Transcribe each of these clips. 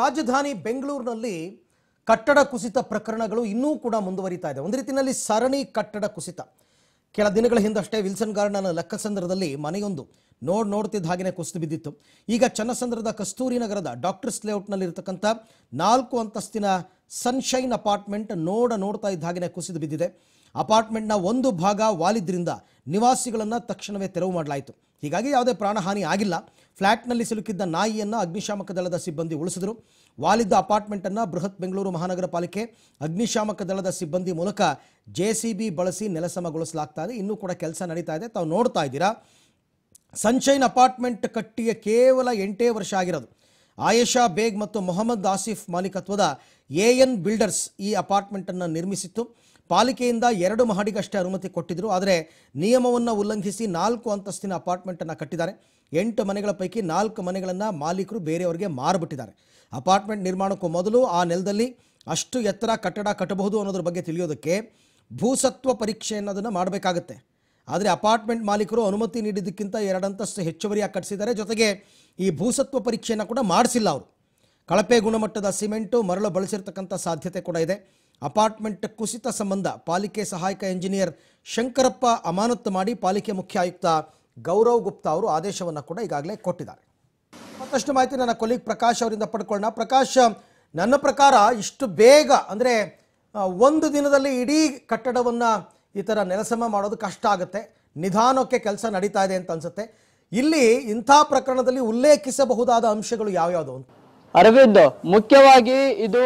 ರಾಜಧಾನಿ ಬೆಂಗಳೂರಿನಲ್ಲಿ ಕಟ್ಟಡ ಕುಸಿತ ಪ್ರಕರಣಗಳು ಇನ್ನೂ ಕೂಡ ಮುಂದುವರಿತಾ ಇದೆ ಒಂದು ರೀತಿಯಲ್ಲಿ ಸರಣಿ ಕಟ್ಟಡ ಕುಸಿತ ಕೆಲ ದಿನಗಳ ಹಿಂದಷ್ಟೇ ವಿಲ್ಸನ್ ಗಾರ್ಡನ್ ಲೆಕ್ಕಸಂದ್ರದಲ್ಲಿ ಮನೆಯೊಂದು ನೋಡ್ ನೋಡ್ತಿದ್ದ ಹಾಗೆಯೇ ಕುಸಿದು ಬಿದ್ದಿತ್ತು ಈಗ ಚನ್ನಸಂದ್ರದ ಕಸ್ತೂರಿ ನಗರದ ಡಾಕ್ಟರ್ಸ್ ಇರತಕ್ಕಂಥ ನಾಲ್ಕು ಅಂತಸ್ತಿನ ಸನ್ಶೈನ್ ಅಪಾರ್ಟ್ಮೆಂಟ್ ನೋಡ ನೋಡ್ತಾ ಇದ್ದ ಹಾಗೆಯೇ ಕುಸಿದು ಬಿದ್ದಿದೆ ಅಪಾರ್ಟ್ಮೆಂಟ್ನ ಒಂದು ಭಾಗ ವಾಲಿದ್ರಿಂದ ನಿವಾಸಿಗಳನ್ನು ತಕ್ಷಣವೇ ತೆರವು ಮಾಡಲಾಯಿತು ಹೀಗಾಗಿ ಯಾವುದೇ ಪ್ರಾಣಹಾನಿ ಆಗಿಲ್ಲ ಫ್ಲ್ಯಾಟ್ನಲ್ಲಿ ಸಿಲುಕಿದ್ದ ನಾಯಿಯನ್ನು ಅಗ್ನಿಶಾಮಕ ದಳದ ಸಿಬ್ಬಂದಿ ಉಳಿಸಿದರು ವಾಲಿದ್ದ ಅಪಾರ್ಟ್ಮೆಂಟನ್ನು ಬೃಹತ್ ಬೆಂಗಳೂರು ಮಹಾನಗರ ಪಾಲಿಕೆ ಅಗ್ನಿಶಾಮಕ ದಳದ ಸಿಬ್ಬಂದಿ ಮೂಲಕ ಜೆ ಸಿ ಬಿ ಬಳಸಿ ನೆಲಸಮಗೊಳಿಸಲಾಗ್ತಾ ಇದೆ ಇನ್ನೂ ಕೂಡ ಕೆಲಸ ನಡೀತಾ ಇದೆ ತಾವು ನೋಡ್ತಾ ಇದ್ದೀರಾ ಸನ್ಶೈನ್ ಅಪಾರ್ಟ್ಮೆಂಟ್ ಕಟ್ಟಿಯ ಕೇವಲ ಎಂಟೇ ವರ್ಷ ಆಗಿರೋದು ಆಯೇಷಾ ಬೇಗ್ ಮತ್ತು ಮೊಹಮ್ಮದ್ ಆಸಿಫ್ ಮಾಲೀಕತ್ವದ ಎ ಎನ್ ಬಿಲ್ಡರ್ಸ್ ಈ ಅಪಾರ್ಟ್ಮೆಂಟನ್ನು ನಿರ್ಮಿಸಿತ್ತು ಪಾಲಿಕೆಯಿಂದ ಎರಡು ಮಹಡಿಗಷ್ಟೇ ಅನುಮತಿ ಕೊಟ್ಟಿದ್ದರು ಆದರೆ ನಿಯಮವನ್ನು ಉಲ್ಲಂಘಿಸಿ ನಾಲ್ಕು ಅಂತಸ್ತಿನ ಅಪಾರ್ಟ್ಮೆಂಟನ್ನು ಕಟ್ಟಿದ್ದಾರೆ ಎಂಟು ಮನೆಗಳ ಪೈಕಿ ನಾಲ್ಕು ಮನೆಗಳನ್ನು ಮಾಲೀಕರು ಬೇರೆಯವರಿಗೆ ಮಾರುಬಿಟ್ಟಿದ್ದಾರೆ ಅಪಾರ್ಟ್ಮೆಂಟ್ ನಿರ್ಮಾಣಕ್ಕೂ ಮೊದಲು ಆ ನೆಲದಲ್ಲಿ ಅಷ್ಟು ಎತ್ತರ ಕಟ್ಟಡ ಕಟ್ಟಬಹುದು ಅನ್ನೋದ್ರ ಬಗ್ಗೆ ತಿಳಿಯೋದಕ್ಕೆ ಭೂಸತ್ವ ಪರೀಕ್ಷೆ ಅನ್ನೋದನ್ನು ಮಾಡಬೇಕಾಗತ್ತೆ ಆದರೆ ಅಪಾರ್ಟ್ಮೆಂಟ್ ಮಾಲೀಕರು ಅನುಮತಿ ನೀಡಿದ್ದಕ್ಕಿಂತ ಎರಡಂತಸ್ತು ಹೆಚ್ಚುವರಿಯಾಗಿ ಕಟ್ಟಿಸಿದ್ದಾರೆ ಜೊತೆಗೆ ಈ ಭೂಸತ್ವ ಪರೀಕ್ಷೆಯನ್ನು ಕೂಡ ಮಾಡಿಸಿಲ್ಲ ಅವರು ಕಳಪೆ ಗುಣಮಟ್ಟದ ಸಿಮೆಂಟು ಮರಳು ಬಳಸಿರತಕ್ಕಂಥ ಸಾಧ್ಯತೆ ಕೂಡ ಇದೆ ಅಪಾರ್ಟ್ಮೆಂಟ್ ಕುಸಿತ ಸಂಬಂಧ ಪಾಲಿಕೆ ಸಹಾಯಕ ಎಂಜಿನಿಯರ್ ಶಂಕರಪ್ಪ ಅಮಾನತ್ತು ಮಾಡಿ ಪಾಲಿಕೆ ಮುಖ್ಯ ಆಯುಕ್ತ ಗೌರವ್ ಗುಪ್ತಾ ಅವರು ಆದೇಶವನ್ನು ಕೂಡ ಈಗಾಗಲೇ ಕೊಟ್ಟಿದ್ದಾರೆ ಮತ್ತಷ್ಟು ಮಾಹಿತಿ ನನ್ನ ಕೊಲೀಗ್ ಪ್ರಕಾಶ್ ಅವರಿಂದ ಪಡ್ಕೊಳ್ಳೋಣ ಪ್ರಕಾಶ್ ನನ್ನ ಪ್ರಕಾರ ಇಷ್ಟು ಬೇಗ ಅಂದರೆ ಒಂದು ದಿನದಲ್ಲಿ ಇಡೀ ಕಟ್ಟಡವನ್ನು ಈ ಥರ ನೆಲಸಮ ಮಾಡೋದು ಕಷ್ಟ ಆಗುತ್ತೆ ನಿಧಾನಕ್ಕೆ ಕೆಲಸ ನಡೀತಾ ಇದೆ ಅಂತ ಅನಿಸುತ್ತೆ ಇಲ್ಲಿ ಇಂಥ ಪ್ರಕರಣದಲ್ಲಿ ಉಲ್ಲೇಖಿಸಬಹುದಾದ ಅಂಶಗಳು ಯಾವ್ಯಾವುದು ಅಂತ ಅರವಿಂದ್ ಮುಖ್ಯವಾಗಿ ಇದು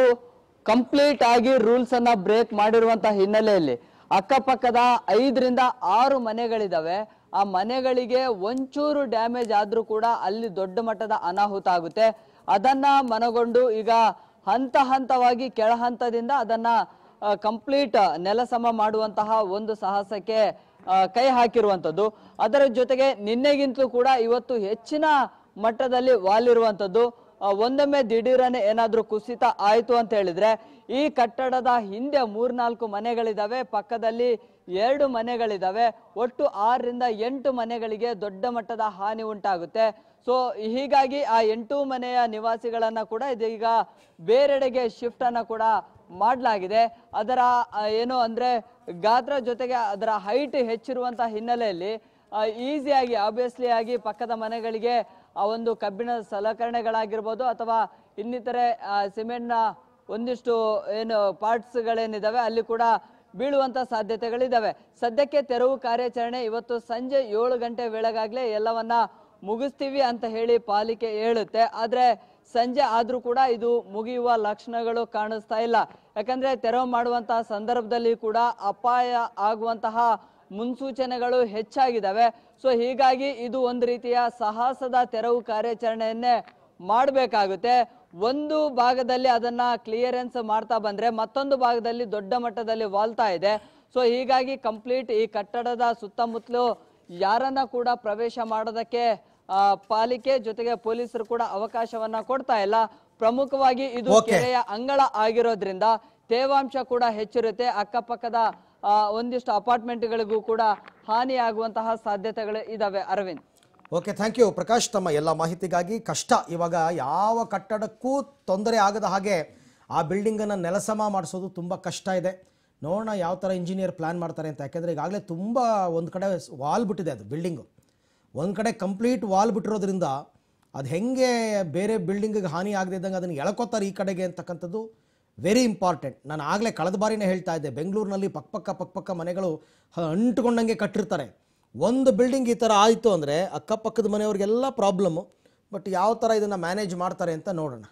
ಕಂಪ್ಲೀಟ್ ಆಗಿ ರೂಲ್ಸ್ ಅನ್ನ ಬ್ರೇಕ್ ಮಾಡಿರುವಂತಹ ಹಿನ್ನೆಲೆಯಲ್ಲಿ ಅಕ್ಕಪಕ್ಕದ ಐದರಿಂದ ಆರು ಮನೆಗಳಿದಾವೆ ಆ ಮನೆಗಳಿಗೆ ಒಂಚೂರು ಡ್ಯಾಮೇಜ್ ಆದ್ರೂ ಕೂಡ ಅಲ್ಲಿ ದೊಡ್ಡ ಮಟ್ಟದ ಅನಾಹುತ ಆಗುತ್ತೆ ಅದನ್ನ ಮನಗೊಂಡು ಈಗ ಹಂತ ಹಂತವಾಗಿ ಕೆಳ ಹಂತದಿಂದ ಅದನ್ನ ಕಂಪ್ಲೀಟ್ ನೆಲಸಮ ಮಾಡುವಂತಹ ಒಂದು ಸಾಹಸಕ್ಕೆ ಕೈ ಹಾಕಿರುವಂಥದ್ದು ಅದರ ಜೊತೆಗೆ ನಿನ್ನೆಗಿಂತಲೂ ಕೂಡ ಇವತ್ತು ಹೆಚ್ಚಿನ ಮಟ್ಟದಲ್ಲಿ ವಾಲಿರುವಂಥದ್ದು ಒಂದೊಮ್ಮೆ ದಿಢೀರನೆ ಏನಾದರೂ ಕುಸಿತ ಆಯಿತು ಅಂತ ಹೇಳಿದ್ರೆ ಈ ಕಟ್ಟಡದ ಹಿಂದೆ ಮೂರ್ನಾಲ್ಕು ಮನೆಗಳಿದಾವೆ ಪಕ್ಕದಲ್ಲಿ ಎರಡು ಮನೆಗಳಿದಾವೆ ಒಟ್ಟು ಆರರಿಂದ ಎಂಟು ಮನೆಗಳಿಗೆ ದೊಡ್ಡ ಮಟ್ಟದ ಹಾನಿ ಉಂಟಾಗುತ್ತೆ ಸೊ ಹೀಗಾಗಿ ಆ ಎಂಟು ಮನೆಯ ನಿವಾಸಿಗಳನ್ನ ಕೂಡ ಇದೀಗ ಬೇರೆಡೆಗೆ ಶಿಫ್ಟ್ ಕೂಡ ಮಾಡಲಾಗಿದೆ ಅದರ ಏನು ಅಂದ್ರೆ ಗಾತ್ರ ಜೊತೆಗೆ ಅದರ ಹೈಟ್ ಹೆಚ್ಚಿರುವಂತಹ ಹಿನ್ನೆಲೆಯಲ್ಲಿ ಈಸಿಯಾಗಿ ಆಬ್ವಿಯಸ್ಲಿ ಆಗಿ ಪಕ್ಕದ ಮನೆಗಳಿಗೆ ಆ ಒಂದು ಕಬ್ಬಿಣದ ಸಲಕರಣೆಗಳಾಗಿರ್ಬೋದು ಅಥವಾ ಇನ್ನಿತರೆ ಸಿಮೆಂಟ್ನ ಒಂದಿಷ್ಟು ಏನು ಪಾರ್ಟ್ಸ್ಗಳೇನಿದ್ದಾವೆ ಅಲ್ಲಿ ಕೂಡ ಬೀಳುವಂಥ ಸಾಧ್ಯತೆಗಳಿದ್ದಾವೆ ಸದ್ಯಕ್ಕೆ ತೆರವು ಕಾರ್ಯಾಚರಣೆ ಇವತ್ತು ಸಂಜೆ ಏಳು ಗಂಟೆ ವೇಳೆಗಾಗಲೇ ಎಲ್ಲವನ್ನ ಮುಗಿಸ್ತೀವಿ ಅಂತ ಹೇಳಿ ಪಾಲಿಕೆ ಹೇಳುತ್ತೆ ಆದರೆ ಸಂಜೆ ಆದರೂ ಕೂಡ ಇದು ಮುಗಿಯುವ ಲಕ್ಷಣಗಳು ಕಾಣಿಸ್ತಾ ಇಲ್ಲ ಯಾಕಂದರೆ ತೆರವು ಮಾಡುವಂತಹ ಸಂದರ್ಭದಲ್ಲಿ ಕೂಡ ಅಪಾಯ ಆಗುವಂತಹ ಮುನ್ಸೂಚನೆಗಳು ಹೆಚ್ಚಾಗಿದ್ದಾವೆ ಸೊ ಹೀಗಾಗಿ ಇದು ಒಂದು ರೀತಿಯ ಸಾಹಸದ ತೆರವು ಕಾರ್ಯಾಚರಣೆಯನ್ನೇ ಮಾಡಬೇಕಾಗುತ್ತೆ ಒಂದು ಭಾಗದಲ್ಲಿ ಅದನ್ನ ಕ್ಲಿಯರೆನ್ಸ್ ಮಾಡ್ತಾ ಬಂದ್ರೆ ಮತ್ತೊಂದು ಭಾಗದಲ್ಲಿ ದೊಡ್ಡ ಮಟ್ಟದಲ್ಲಿ ವಾಲ್ತಾ ಇದೆ ಸೊ ಹೀಗಾಗಿ ಕಂಪ್ಲೀಟ್ ಈ ಕಟ್ಟಡದ ಸುತ್ತಮುತ್ತಲು ಯಾರನ್ನ ಕೂಡ ಪ್ರವೇಶ ಮಾಡೋದಕ್ಕೆ ಪಾಲಿಕೆ ಜೊತೆಗೆ ಪೊಲೀಸರು ಕೂಡ ಅವಕಾಶವನ್ನ ಕೊಡ್ತಾ ಇಲ್ಲ ಪ್ರಮುಖವಾಗಿ ಇದು ಕೆರೆಯ ಅಂಗಳ ಆಗಿರೋದ್ರಿಂದ ತೇವಾಂಶ ಕೂಡ ಹೆಚ್ಚಿರುತ್ತೆ ಅಕ್ಕಪಕ್ಕದ ಒಂದಿಷ್ಟು ಅಪಾರ್ಟ್ಮೆಂಟ್ಗಳಿಗೂ ಕೂಡ ಹಾನಿಯಾಗುವಂತಹ ಸಾಧ್ಯತೆಗಳು ಇದಾವೆ Arvind okay thank you Prakash ತಮ್ಮ ಎಲ್ಲ ಮಾಹಿತಿಗಾಗಿ ಕಷ್ಟ ಇವಾಗ ಯಾವ ಕಟ್ಟಡಕ್ಕೂ ತೊಂದರೆ ಆಗದ ಹಾಗೆ ಆ ಬಿಲ್ಡಿಂಗನ್ನು ನೆಲಸಮ ಮಾಡಿಸೋದು ತುಂಬ ಕಷ್ಟ ಇದೆ ನೋಡೋಣ ಯಾವ ಥರ ಇಂಜಿನಿಯರ್ ಪ್ಲ್ಯಾನ್ ಮಾಡ್ತಾರೆ ಅಂತ ಯಾಕೆಂದರೆ ಈಗಾಗಲೇ ತುಂಬ ಒಂದು ಕಡೆ ವಾಲ್ ಬಿಟ್ಟಿದೆ ಅದು ಬಿಲ್ಡಿಂಗು ಒಂದು ಕಡೆ ಕಂಪ್ಲೀಟ್ ವಾಲ್ ಬಿಟ್ಟಿರೋದ್ರಿಂದ ಅದು ಹೆಂಗೆ ಬೇರೆ ಬಿಲ್ಡಿಂಗಿಗೆ ಹಾನಿ ಆಗದಿದ್ದಂಗೆ ಅದನ್ನು ಎಳ್ಕೊತಾರೆ ಈ ಕಡೆಗೆ ಅಂತಕ್ಕಂಥದ್ದು ವೆರಿ ಇಂಪಾರ್ಟೆಂಟ್ ನಾನು ಆಗಲೇ ಕಳೆದ ಬಾರಿನೇ ಹೇಳ್ತಾ ಇದ್ದೆ ಬೆಂಗಳೂರಿನಲ್ಲಿ ಪಕ್ಕಪಕ್ಕ ಪಕ್ಕಪಕ್ಕ ಮನೆಗಳು ಅಂಟುಕೊಂಡಂಗೆ ಕಟ್ಟಿರ್ತಾರೆ ಒಂದು ಬಿಲ್ಡಿಂಗ್ ಈ ಥರ ಆಯಿತು ಅಂದರೆ ಅಕ್ಕಪಕ್ಕದ ಮನೆಯವ್ರಿಗೆಲ್ಲ ಪ್ರಾಬ್ಲಮ್ಮು ಬಟ್ ಯಾವ ಥರ ಇದನ್ನು ಮ್ಯಾನೇಜ್ ಮಾಡ್ತಾರೆ ಅಂತ ನೋಡೋಣ